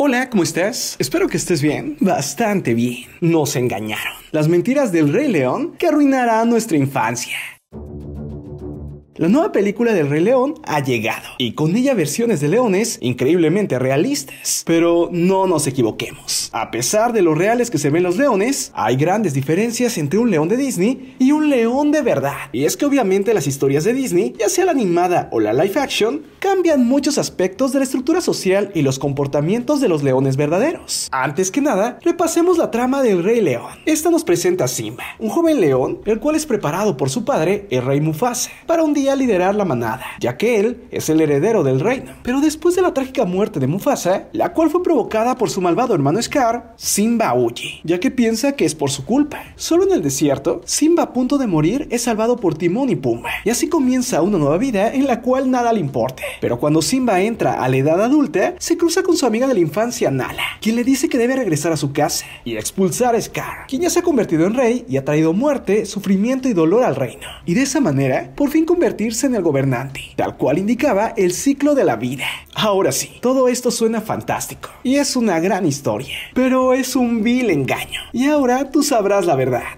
Hola, ¿cómo estás? Espero que estés bien. Bastante bien. Nos engañaron. Las mentiras del Rey León que arruinará nuestra infancia. La nueva película del Rey León ha llegado y con ella versiones de leones increíblemente realistas. Pero no nos equivoquemos. A pesar de lo reales que se ven los leones, hay grandes diferencias entre un león de Disney y un león de verdad. Y es que obviamente las historias de Disney, ya sea la animada o la live action, cambian muchos aspectos de la estructura social y los comportamientos de los leones verdaderos. Antes que nada, repasemos la trama del Rey León. Esta nos presenta a Simba, un joven león, el cual es preparado por su padre, el Rey Mufasa, para un día a liderar la manada, ya que él es el heredero del reino. Pero después de la trágica muerte de Mufasa, la cual fue provocada por su malvado hermano Scar, Simba huye, ya que piensa que es por su culpa. Solo en el desierto, Simba a punto de morir es salvado por Timón y Pumba, y así comienza una nueva vida en la cual nada le importe, Pero cuando Simba entra a la edad adulta, se cruza con su amiga de la infancia Nala, quien le dice que debe regresar a su casa y expulsar a Scar, quien ya se ha convertido en rey y ha traído muerte, sufrimiento y dolor al reino. Y de esa manera, por fin convierte en el gobernante, tal cual indicaba el ciclo de la vida. Ahora sí, todo esto suena fantástico y es una gran historia, pero es un vil engaño. Y ahora tú sabrás la verdad.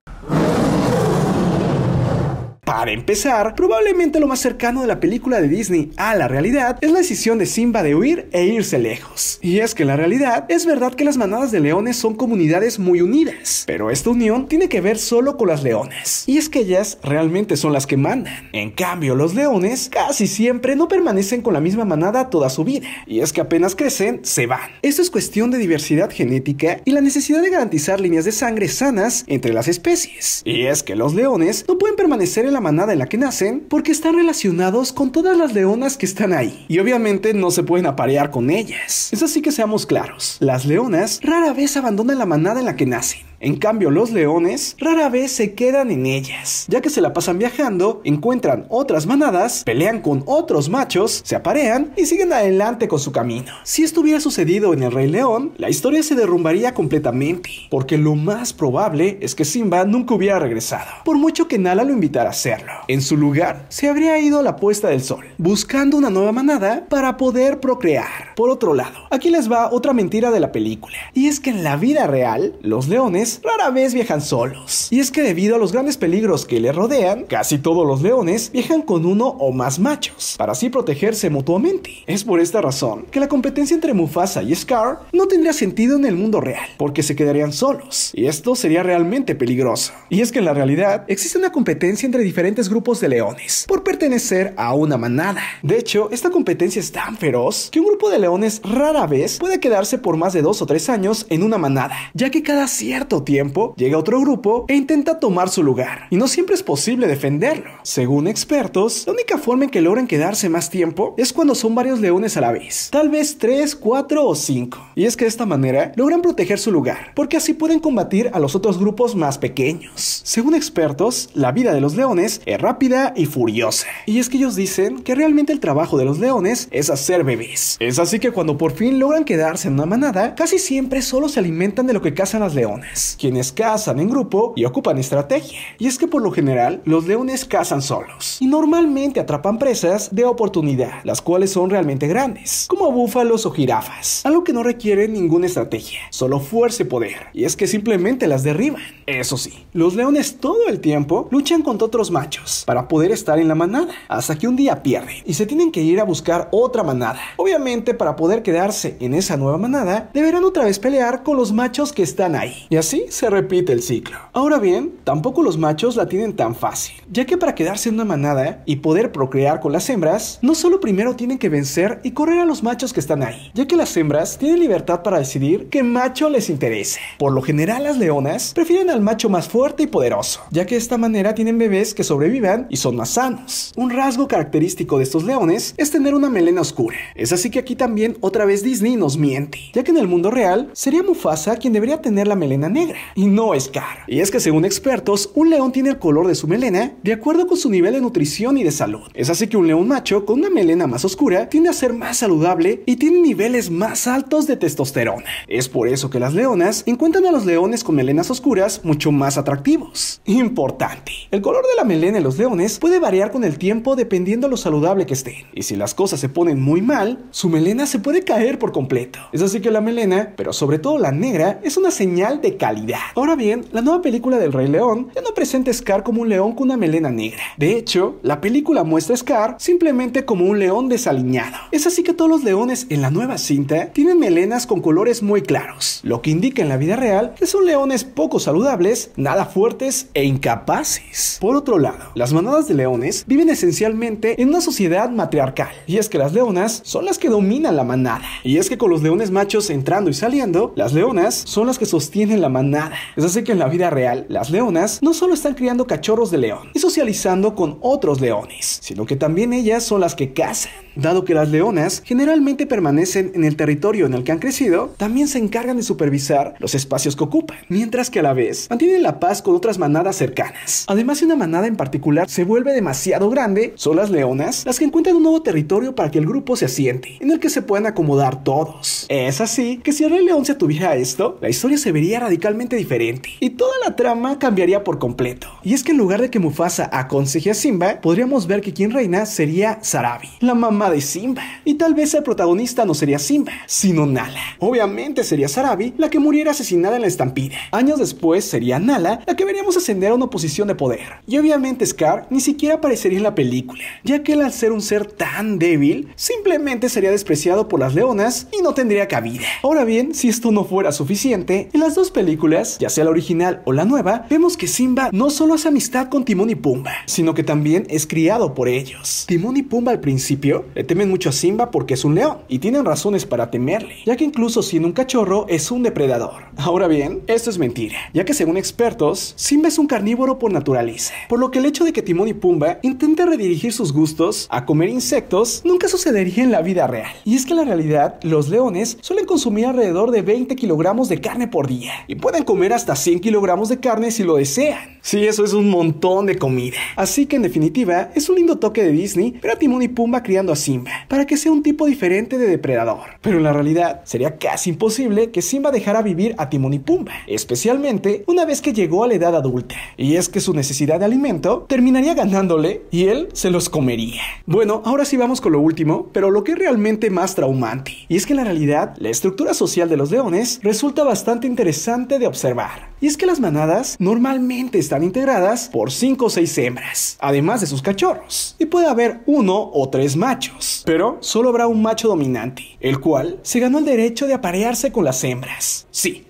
Para empezar, probablemente lo más cercano de la película de Disney a la realidad es la decisión de Simba de huir e irse lejos. Y es que en la realidad es verdad que las manadas de leones son comunidades muy unidas, pero esta unión tiene que ver solo con las leones. Y es que ellas realmente son las que mandan. En cambio, los leones casi siempre no permanecen con la misma manada toda su vida. Y es que apenas crecen, se van. Esto es cuestión de diversidad genética y la necesidad de garantizar líneas de sangre sanas entre las especies. Y es que los leones no pueden permanecer en la manada manada en la que nacen porque están relacionados con todas las leonas que están ahí. Y obviamente no se pueden aparear con ellas. Es así que seamos claros, las leonas rara vez abandonan la manada en la que nacen. En cambio, los leones rara vez se quedan en ellas, ya que se la pasan viajando, encuentran otras manadas, pelean con otros machos, se aparean y siguen adelante con su camino. Si esto hubiera sucedido en el Rey León, la historia se derrumbaría completamente, porque lo más probable es que Simba nunca hubiera regresado, por mucho que Nala lo invitara a hacerlo. En su lugar, se habría ido a la puesta del sol, buscando una nueva manada para poder procrear. Por otro lado, aquí les va otra mentira de la película. Y es que en la vida real, los leones rara vez viajan solos. Y es que debido a los grandes peligros que les rodean, casi todos los leones viajan con uno o más machos, para así protegerse mutuamente. Es por esta razón que la competencia entre Mufasa y Scar no tendría sentido en el mundo real, porque se quedarían solos. Y esto sería realmente peligroso. Y es que en la realidad existe una competencia entre diferentes grupos de leones por pertenecer a una manada. De hecho, esta competencia es tan feroz que un grupo de leones rara vez puede quedarse por más de dos o tres años en una manada, ya que cada cierto tiempo llega otro grupo e intenta tomar su lugar, y no siempre es posible defenderlo. Según expertos, la única forma en que logran quedarse más tiempo es cuando son varios leones a la vez, tal vez tres, cuatro o cinco. Y es que de esta manera logran proteger su lugar, porque así pueden combatir a los otros grupos más pequeños. Según expertos, la vida de los leones es rápida y furiosa. Y es que ellos dicen que realmente el trabajo de los leones es hacer bebés. Es así que cuando por fin logran quedarse en una manada, casi siempre solo se alimentan de lo que cazan las leonas, quienes cazan en grupo y ocupan estrategia. Y es que por lo general, los leones cazan solos y normalmente atrapan presas de oportunidad, las cuales son realmente grandes, como búfalos o jirafas, algo que no requiere ninguna estrategia, solo fuerza y poder. Y es que simplemente las derriban. Eso sí, los leones todo el tiempo luchan contra otros machos para poder estar en la manada, hasta que un día pierden y se tienen que ir a buscar otra manada. Obviamente para poder quedarse en esa nueva manada, deberán otra vez pelear con los machos que están ahí. Y así se repite el ciclo. Ahora bien, tampoco los machos la tienen tan fácil, ya que para quedarse en una manada y poder procrear con las hembras, no solo primero tienen que vencer y correr a los machos que están ahí, ya que las hembras tienen libertad para decidir qué macho les interese. Por lo general las leonas prefieren al macho más fuerte y poderoso, ya que de esta manera tienen bebés que sobrevivan y son más sanos. Un rasgo característico de estos leones es tener una melena oscura. Es así que aquí también otra vez Disney nos miente, ya que en el mundo real sería Mufasa quien debería tener la melena negra, y no Scar. Y es que según expertos, un león tiene el color de su melena de acuerdo con su nivel de nutrición y de salud. Es así que un león macho con una melena más oscura tiende a ser más saludable y tiene niveles más altos de testosterona. Es por eso que las leonas encuentran a los leones con melenas oscuras mucho más atractivos. Importante. El color de la melena en los leones puede variar con el tiempo dependiendo lo saludable que estén. Y si las cosas se ponen muy mal, su melena se puede caer por completo. Es así que la melena, pero sobre todo la negra, es una señal de calidad. Ahora bien, la nueva película del Rey León ya no presenta a Scar como un león con una melena negra. De hecho, la película muestra a Scar simplemente como un león desaliñado. Es así que todos los leones en la nueva cinta tienen melenas con colores muy claros, lo que indica en la vida real que son leones poco saludables nada fuertes e incapaces. Por otro lado, las manadas de leones viven esencialmente en una sociedad matriarcal, y es que las leonas son las que dominan la manada. Y es que con los leones machos entrando y saliendo, las leonas son las que sostienen la manada. Es así que en la vida real, las leonas no solo están criando cachorros de león y socializando con otros leones, sino que también ellas son las que cazan. Dado que las leonas generalmente permanecen en el territorio en el que han crecido, también se encargan de supervisar los espacios que ocupan, mientras que a la vez mantienen la paz con otras manadas cercanas. Además, si una manada en particular se vuelve demasiado grande, son las leonas las que encuentran un nuevo territorio para que el grupo se asiente, en el que se puedan acomodar todos. Es así que si el Rey León se tuviera esto, la historia se vería radicalmente diferente y toda la trama cambiaría por completo. Y es que en lugar de que Mufasa aconseje a Simba, podríamos ver que quien reina sería Sarabi, la mamá de Simba. Y tal vez el protagonista no sería Simba, sino Nala. Obviamente sería Sarabi la que muriera asesinada en la estampida. Años después sería Nala la que veríamos ascender a una posición de poder. Y obviamente Scar ni siquiera aparecería en la película, ya que él al ser un ser tan débil, simplemente sería despreciado por las leonas y no tendría cabida. Ahora bien, si esto no fuera suficiente, en las dos películas, ya sea la original o la nueva, vemos que Simba no solo hace amistad con Timón y Pumba, sino que también es criado por ellos. Timón y Pumba al principio le eh, temen mucho a Simba porque es un león y tienen razones para temerle, ya que incluso siendo un cachorro es un depredador. Ahora bien, esto es mentira, ya que según expertos, Simba es un carnívoro por naturaleza, por lo que el hecho de que Timón y Pumba intenten redirigir sus gustos a comer insectos nunca sucedería en la vida real. Y es que en la realidad, los leones suelen consumir alrededor de 20 kilogramos de carne por día y pueden comer hasta 100 kilogramos de carne si lo desean. Sí, eso es un montón de comida. Así que en definitiva, es un lindo toque de Disney, Ver a Timón y Pumba criando a Simba, para que sea un tipo diferente de depredador. Pero en la realidad, sería casi imposible que Simba dejara vivir a Timón y Pumba, especialmente una vez que llegó a la edad adulta. Y es que su necesidad de alimento terminaría ganándole y él se los comería. Bueno, ahora sí vamos con lo último, pero lo que es realmente más traumante. Y es que en la realidad, la estructura social de los leones resulta bastante interesante de observar. Y es que las manadas normalmente están integradas por 5 o 6 hembras, además de sus cachorros, y puede haber uno o tres machos, pero solo habrá un macho dominante, el cual se ganó el derecho de aparearse con las hembras. Sí,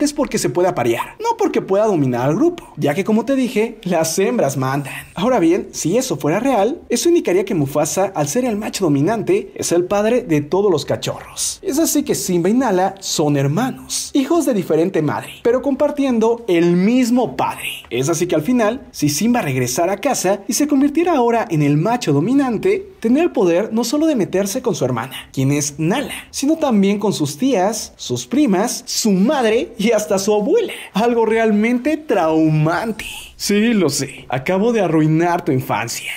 es porque se puede aparear, no porque pueda dominar al grupo, ya que como te dije, las hembras mandan. Ahora bien, si eso fuera real, eso indicaría que Mufasa, al ser el macho dominante, es el padre de todos los cachorros. Es así que Simba y Nala son hermanos, hijos de diferente madre, pero comparten el mismo padre. Es así que al final, si Simba regresara a casa y se convirtiera ahora en el macho dominante, tendría el poder no solo de meterse con su hermana, quien es Nala, sino también con sus tías, sus primas, su madre y hasta su abuela. Algo realmente traumante. Sí, lo sé, acabo de arruinar tu infancia.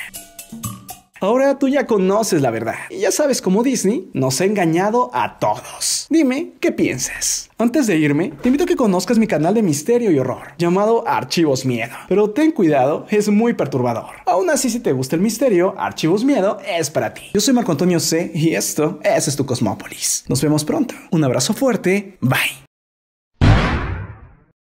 Ahora tú ya conoces la verdad y ya sabes cómo Disney nos ha engañado a todos. Dime qué piensas. Antes de irme, te invito a que conozcas mi canal de misterio y horror llamado Archivos Miedo. Pero ten cuidado, es muy perturbador. Aún así, si te gusta el misterio, Archivos Miedo es para ti. Yo soy Marco Antonio C y esto, es tu Cosmópolis. Nos vemos pronto. Un abrazo fuerte. Bye.